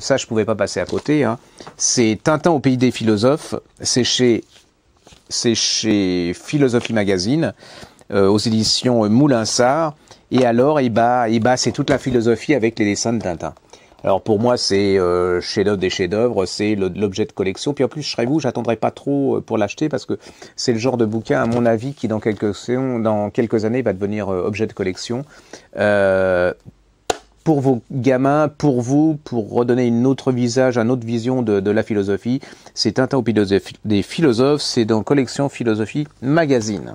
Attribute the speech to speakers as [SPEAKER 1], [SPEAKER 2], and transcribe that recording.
[SPEAKER 1] ça je pouvais pas passer à côté, hein. c'est Tintin au pays des philosophes, c'est chez, c'est chez Philosophie Magazine, euh, aux éditions Moulinsart, et alors, et eh bah, et eh bah, c'est toute la philosophie avec les dessins de Tintin. Alors pour moi, c'est euh, chef-d'œuvre des chefs-d'œuvre, c'est l'objet de collection. Puis en plus, je serais vous, j'attendrai pas trop euh, pour l'acheter parce que c'est le genre de bouquin, à mon avis, qui dans quelques, dans quelques années va devenir objet de collection. Euh, pour vos gamins, pour vous, pour redonner une autre visage, une autre vision de, la philosophie. C'est un aux des philosophes, c'est dans Collection Philosophie Magazine.